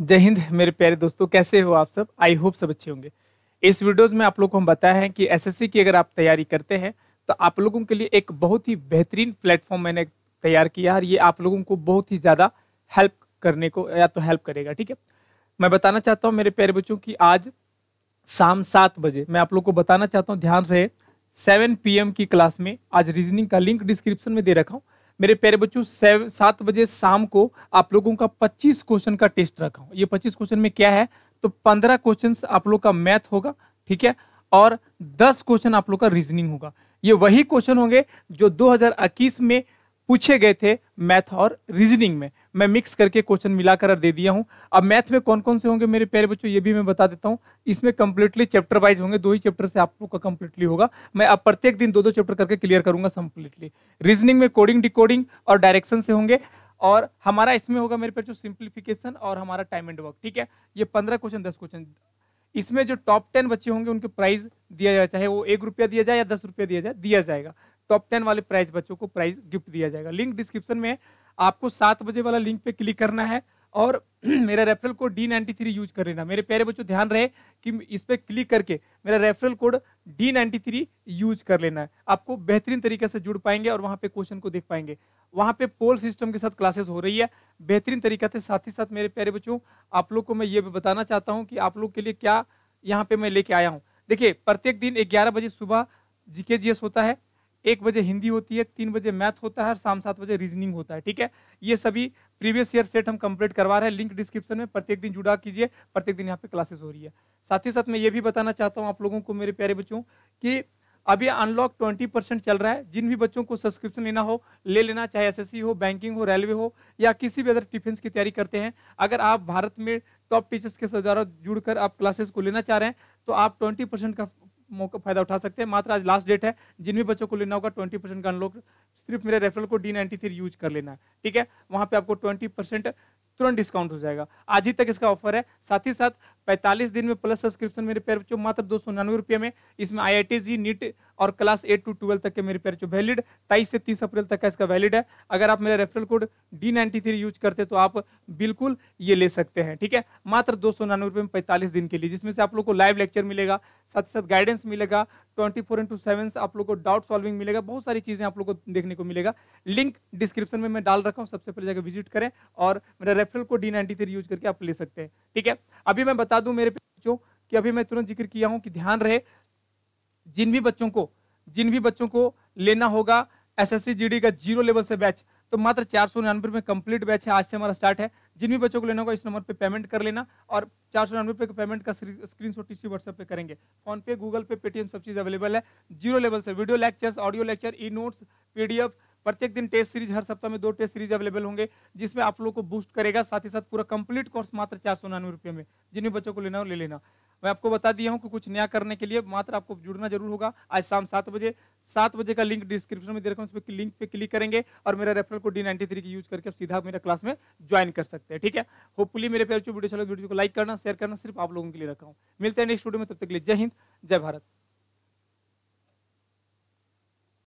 जय हिंद मेरे प्यारे दोस्तों कैसे हो आप सब आई होप सब अच्छे होंगे इस वीडियोज़ में आप लोग को हम बताया है कि एसएससी की अगर आप तैयारी करते हैं तो आप लोगों के लिए एक बहुत ही बेहतरीन प्लेटफॉर्म मैंने तैयार किया और ये आप लोगों को बहुत ही ज़्यादा हेल्प करने को या तो हेल्प करेगा ठीक है मैं बताना चाहता हूँ मेरे प्यारे बच्चों की आज शाम सात बजे मैं आप लोग को बताना चाहता हूँ ध्यान रहे सेवन पी की क्लास में आज रीजनिंग का लिंक डिस्क्रिप्शन में दे रखा हूँ मेरे प्यारे बच्चों सात बजे शाम को आप लोगों का 25 क्वेश्चन का टेस्ट रखा हूँ ये 25 क्वेश्चन में क्या है तो 15 क्वेश्चन आप लोग का मैथ होगा ठीक है और 10 क्वेश्चन आप लोग का रीजनिंग होगा ये वही क्वेश्चन होंगे जो 2021 में पूछे गए थे मैथ और रीजनिंग में मैं मिक्स करके क्वेश्चन मिलाकर दे दिया हूँ अब मैथ में कौन कौन से होंगे मेरे प्यारे बच्चों ये भी मैं बता देता हूँ इसमें कम्प्लीटली चैप्टर वाइज होंगे दो ही चैप्टर से आप लोग का कम्प्लीटली होगा मैं अब प्रत्येक दिन दो दो चैप्टर करके क्लियर करूंगा कंप्लीटली रीजनिंग में कोडिंग डिकोडिंग और डायरेक्शन से होंगे और हमारा इसमें होगा मेरे जो सिंप्लीफिकेशन और हमारा टाइम एंड वर्क ठीक है ये पंद्रह क्वेश्चन दस क्वेश्चन इसमें जो टॉप टेन बच्चे होंगे उनके प्राइज दिया जाए चाहे वो एक रुपया दिया जाए या दस रुपया दिया जाए दिया जाएगा टॉप टेन वाले प्राइज बच्चों को प्राइज गिफ्ट दिया जाएगा लिंक डिस्क्रिप्शन में आपको सात बजे वाला लिंक पे क्लिक करना है और मेरा referral code D ninety three use कर लेना मेरे प्यारे बच्चों ध्यान रहे कि इस पर क्लिक करके मेरा referral code D ninety three use कर लेना है आपको बेहतरीन तरीके से जुड़ पाएंगे और वहाँ पे क्वेश्चन को देख पाएंगे वहाँ पे पोल सिस्टम के साथ क्लासेस हो रही है बेहतरीन तरीके से साथ ही साथ मेरे प्यारे बच्चों आप लोग को मैं ये भी बताना चाहता हूँ कि आप लोग के लिए क्या यहाँ पे मैं लेके आया हूँ देखिए प्रत्येक दिन ग्यारह बजे सुबह जीके होता है एक बजे हिंदी होती है तीन बजे मैथ होता है और शाम सात बजे रीजनिंग होता है ठीक है ये सभी प्रीवियस ईयर सेट हम कंप्लीट करवा रहे हैं लिंक डिस्क्रिप्शन में प्रत्येक दिन जुड़ा कीजिए प्रत्येक दिन यहाँ पे क्लासेस हो रही है साथ ही साथ मैं ये भी बताना चाहता हूँ आप लोगों को मेरे प्यारे बच्चों कि अभी अनलॉक ट्वेंटी परसेंट चल रहा है जिन भी बच्चों को सब्सक्रिप्शन लेना हो ले लेना चाहे एस हो बैंकिंग हो रेलवे हो या किसी भी अदर डिफेंस की तैयारी करते हैं अगर आप भारत में टॉप टीचर्स के द्वारा जुड़कर आप क्लासेस को लेना चाह रहे हैं तो आप ट्वेंटी परसेंट का मौका फायदा उठा सकते हैं मात्र आज लास्ट डेट है जिन भी बच्चों को लेना होगा ट्वेंटी परसेंट का अनलॉक सिर्फ मेरे referral code D ninety three use कर लेना ठीक है वहाँ पे आपको ट्वेंटी परसेंट तुरंत डिस्काउंट हो जाएगा आज ही तक इसका ऑफर है साथ ही साथ पैंतालीस दिन में प्लस सब्सक्रिप्शन मेरे पैर बच्चों मात्र दो सौ निन्यानवे रुपये में इसमें I I T JEE NEET और क्लास एट टू ट्वेल्व तक के मेरे पेयर जो वैलिड तेईस से तीस अप्रैल तक का इसका वैलिड है अगर आप मेरा referral code D ninety three use करते तो आप बिल्कुल ये ले सकते हैं ठीक है मात्र दो सौ निन्यानवे रुपये में पैंतालीस दिन के लिए जिसमें से आप लोग को लाइव लेक्चर मिलेगा साथ ही साथ गाइडेंस मिलेगा ट्वेंटी फोर इंटू सेवन आप लोग को डाउट सॉल्विंग मिलेगा बहुत सारी चीज़ें आप लोग को देखने को मिलेगा लिंक डिस्क्रिप्शन में मैं डाल रखा हूँ सबसे पहले जाकर विजिट करें और मेरा referral code D ninety three use करके आप ले सकते हैं ठीक है अभी मैं बता दूँ मेरे बच्चों कि अभी मैं तुरंत जिक्र किया हूँ कि ध्यान रहे जिन भी बच्चों को जिन भी बच्चों को लेना होगा एसएससी जीडी का जीरो लेवल से बैच तो मात्र चार सौ निन्यानवे रुपये कंप्लीट बैच है आज से हमारा स्टार्ट है जिन भी बच्चों को लेना होगा इस नंबर पे पेमेंट कर लेना और चार सौ निन्यानवे का पेमेंट का स्क्रीन शॉट इसी व्हाट्सएप पे करेंगे फोन पे गूगल पे पेटीएम सब चीज़ अवेलेबल है जीरो लेवल से video lectures audio lecture e notes PDF प्रत्येक दिन टेस्ट सीरीज हर सप्ताह में दो टेस्ट सीरीज अवेलेबल होंगे जिसमें आप लोग को बूस्ट करेगा साथ ही साथ पूरा कंप्लीट कोर्स मात्र चार सौ रुपये में जिन भी बच्चों को लेना हो ले लेना मैं आपको बता दिया हूँ कि कुछ नया करने के लिए मात्र आपको जुड़ना जरूर होगा आज शाम सात बजे सात बजे का लिंक डिस्क्रिप्शन में दे रखा हूँ उस पर लिंक पे क्लिक करेंगे और मेरा referral code D nine three की यूज करके आप सीधा मेरा क्लास में ज्वाइन कर सकते हैं ठीक है होपफुली मेरे पेयर वीडियो चलो वीडियो को लाइक करना शेयर करना सिर्फ आप लोगों के लिए रखा हूँ मिलते हैं नेक्स्ट वीडियो में तब तक के लिए जय हिंद जय भारत